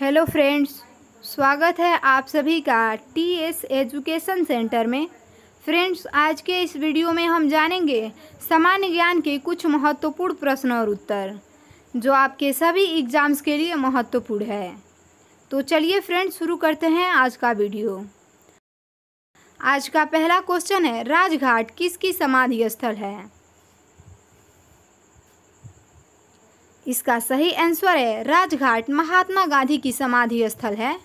hello friends स्वागत है आप सभी का टी एस एजुकेशन सेंटर में फ्रेंड्स आज के इस वीडियो में हम जानेंगे सामान्य ज्ञान के कुछ महत्वपूर्ण प्रश्न और उत्तर जो आपके सभी एग्ज़ाम्स के लिए महत्वपूर्ण है तो चलिए फ्रेंड्स शुरू करते हैं आज का वीडियो आज का पहला क्वेश्चन है राजघाट किसकी समाधि स्थल है इसका सही आंसर है राजघाट महात्मा गांधी की समाधि स्थल है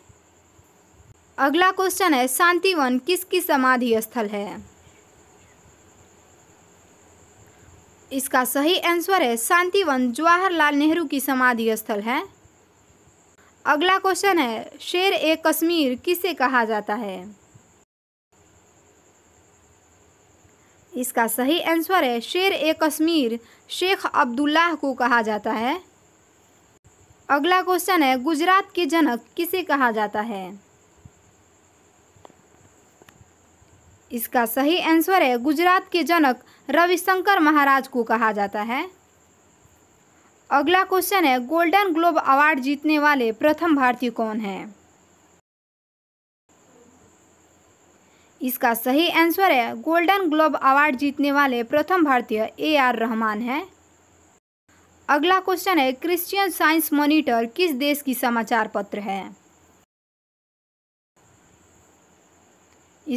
अगला क्वेश्चन है शांतिवन किसकी समाधि स्थल है इसका सही आंसर है शांतिवन जवाहरलाल नेहरू की समाधि स्थल है अगला क्वेश्चन है शेर ए कश्मीर किसे कहा जाता है इसका सही आंसर है शेर ए कश्मीर शेख अब्दुल्लाह को कहा जाता है अगला क्वेश्चन है गुजरात के जनक किसे कहा जाता है इसका सही आंसर है गुजरात के जनक रविशंकर महाराज को कहा जाता है अगला क्वेश्चन है गोल्डन ग्लोब अवार्ड जीतने वाले प्रथम भारतीय कौन है इसका सही आंसर है गोल्डन ग्लोब अवार्ड जीतने वाले प्रथम भारतीय ए आर रहमान हैं अगला क्वेश्चन है क्रिश्चियन साइंस मॉनिटर किस देश की समाचार पत्र है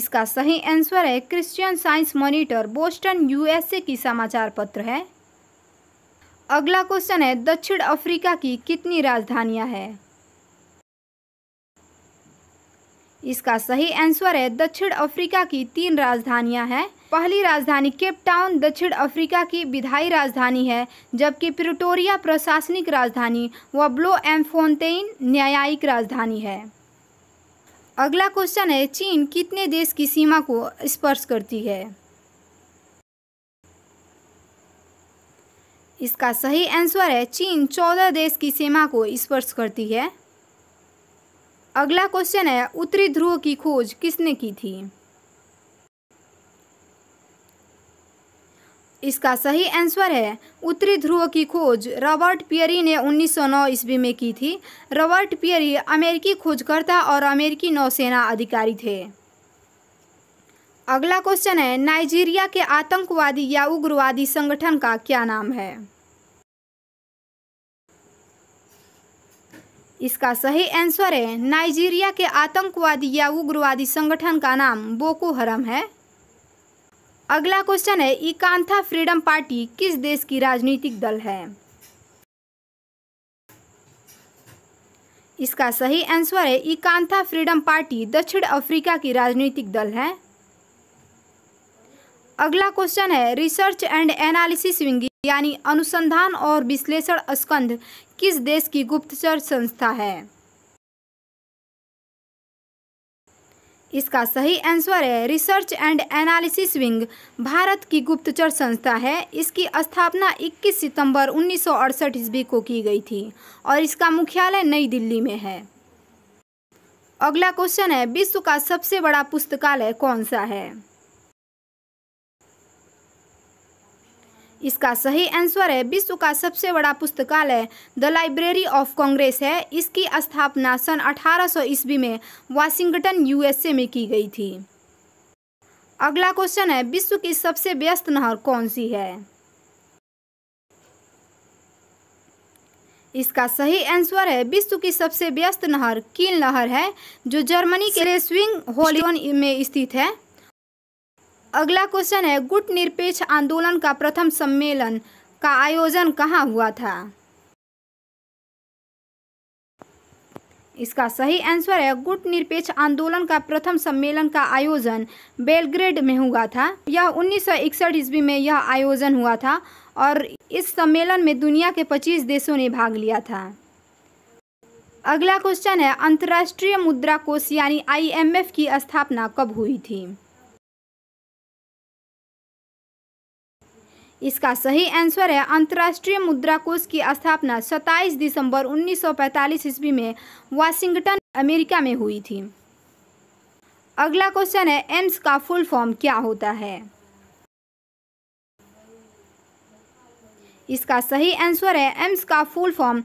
इसका सही आंसर है Christian Science Monitor Boston USA की समाचार पत्र है अगला क्वेश्चन है दक्षिण अफ्रीका की कितनी राजधानियां हैं इसका सही आंसर है दक्षिण अफ्रीका की तीन राजधानियां हैं पहली राजधानी केप टाउन दक्षिण अफ्रीका की विधायी राजधानी है जबकि प्रिटोरिया प्रशासनिक राजधानी व ब्लो एम्फोनतेन न्यायिक राजधानी है अगला क्वेश्चन है चीन कितने देश की सीमा को स्पर्श करती है इसका सही आंसर है चीन चौदह देश की सीमा को स्पर्श करती है अगला क्वेश्चन है उत्तरी ध्रुव की खोज किसने की थी इसका सही आंसर है उत्तरी ध्रुव की खोज रॉबर्ट पियरी ने 1909 ईस्वी में की थी रॉबर्ट पियरी अमेरिकी खोजकर्ता और अमेरिकी नौसेना अधिकारी थे अगला क्वेश्चन है नाइजीरिया के आतंकवादी या उग्रवादी संगठन का क्या नाम है इसका सही आंसर है नाइजीरिया के आतंकवादी या उग्रवादी संगठन का नाम बोको हरम है अगला क्वेश्चन है इकांथा फ्रीडम पार्टी किस देश की राजनीतिक दल है इसका सही आंसर है इकांथा फ्रीडम पार्टी दक्षिण अफ्रीका की राजनीतिक दल है अगला क्वेश्चन है रिसर्च एंड एनालिसिस विंग यानी अनुसंधान और विश्लेषण स्कंध किस देश की गुप्तचर संस्था है इसका सही आंसर है research and analysis wing Bharat की गुप्तचर संस्था है इसकी स्थापना 21 सितंबर उन्नीस सौ ईस्वी को की गई थी और इसका मुख्यालय नई दिल्ली में है अगला क्वेश्चन है विश्व का सबसे बड़ा पुस्तकालय कौन सा है इसका सही आंसर है विश्व का सबसे बड़ा पुस्तकालय द लाइब्रेरी ऑफ कांग्रेस है इसकी स्थापना सन 1800 ईस्वी में वाशिंगटन यूएसए में की गई थी अगला क्वेश्चन है विश्व की सबसे व्यस्त नहर कौन सी है इसका सही आंसर है विश्व की सबसे व्यस्त नहर कील नहर है जो जर्मनी के स्विंग होलियन में स्थित है अगला क्वेश्चन है गुट निरपेक्ष आंदोलन का प्रथम सम्मेलन का आयोजन कहाँ हुआ था इसका सही आंसर है गुट निरपेक्ष आंदोलन का प्रथम सम्मेलन का आयोजन बेलग्रेड में हुआ था यह उन्नीस सौ ईस्वी में यह आयोजन हुआ था और इस सम्मेलन में दुनिया के 25 देशों ने भाग लिया था अगला क्वेश्चन है अंतर्राष्ट्रीय मुद्रा कोष यानी आईएमएफ की स्थापना कब हुई थी इसका सही आंसर है अंतर्राष्ट्रीय मुद्रा कोष की स्थापना 27 दिसंबर 1945 ईस्वी में वाशिंगटन अमेरिका में हुई थी अगला क्वेश्चन है एम्स का फुल फॉर्म क्या होता है इसका सही आंसर है एम्स का full form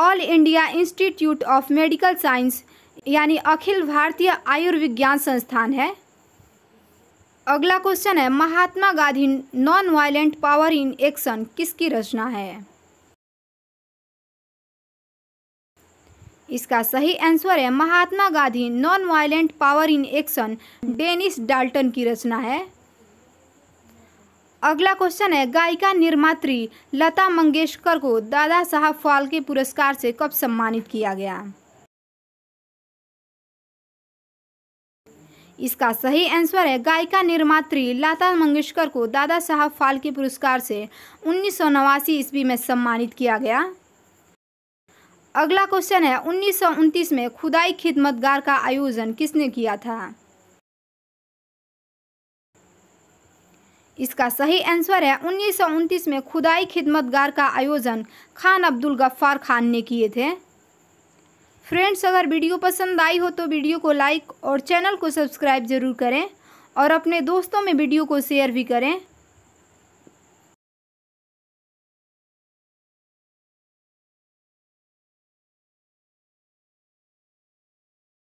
all India institute of medical science यानी अखिल भारतीय आयुर्विज्ञान संस्थान है अगला क्वेश्चन है Mahatma Gandhi non violent power in action किसकी रचना है इसका सही आंसर है Mahatma Gandhi non violent power in action Dennis Dalton की रचना है अगला क्वेश्चन है गायिका निर्मात्री लता मंगेशकर को दादा साहब फाल्के पुरस्कार से कब सम्मानित किया गया इसका सही आंसर है गायिका निर्मात्री लता मंगेशकर को दादा साहब फाल्के पुरस्कार से उन्नीस सौ नवासी ईस्वी में सम्मानित किया गया अगला क्वेश्चन है उन्नीस में खुदाई खिदमतगार का आयोजन किसने किया था इसका सही आंसर है उन्नीस में खुदाई खिदमतगार का आयोजन खान अब्दुल गफ्फार खान ने किए थे फ्रेंड्स अगर वीडियो पसंद आई हो तो वीडियो को लाइक और चैनल को सब्सक्राइब ज़रूर करें और अपने दोस्तों में वीडियो को शेयर भी करें